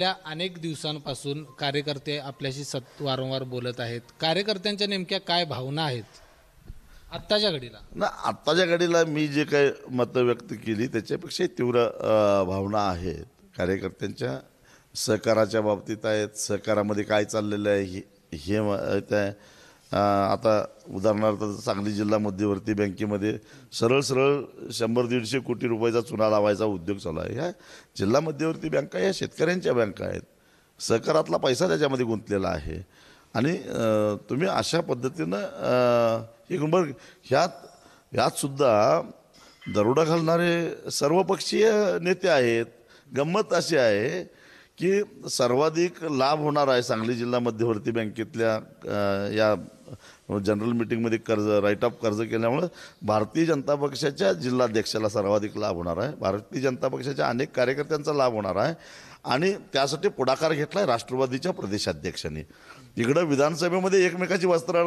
गेल्या अनेक दिवसांपासून कार्यकर्ते आपल्याशी सत वारंवार बोलत आहेत कार्यकर्त्यांच्या नेमक्या काय भावना आहेत आत्ताच्या घडीला ना आत्ताच्या घडीला मी जे काही मतं व्यक्त केली त्याच्यापेक्षा तीव्र भावना आहेत कार्यकर्त्यांच्या सहकाराच्या बाबतीत आहेत सहकारामध्ये काय चाललेलं आहे हे हे त्या आता उदाहरणार्थ सांगली जिल्हा मध्यवर्ती बँकेमध्ये सरळ सरळ शंभर दीडशे कोटी रुपयाचा चुना लावायचा उद्योग चालू आहे ह्या जिल्हा मध्यवर्ती बँका ह्या शेतकऱ्यांच्या बँका आहेत सहकारातला पैसा त्याच्यामध्ये गुंतलेला आहे आणि तुम्ही अशा पद्धतीनं एक नंबर ह्यात ह्यातसुद्धा दरोडा घालणारे सर्वपक्षीय नेते आहेत गंमत अशी आहे की सर्वाधिक लाभ होणार आहे सांगली जिल्हा मध्यवर्ती बँकेतल्या या जनरल मिटिंगमध्ये कर्ज राईट ऑफ कर्ज केल्यामुळं भारतीय जनता पक्षाच्या जिल्हाध्यक्षाला सर्वाधिक लाभ होणार आहे भारतीय जनता पक्षाच्या अनेक कार्यकर्त्यांचा लाभ होणार आहे आणि त्यासाठी पुढाकार घेतला आहे राष्ट्रवादीच्या प्रदेशाध्यक्षांनी इकडं विधानसभेमध्ये एकमेकाची वस्त्र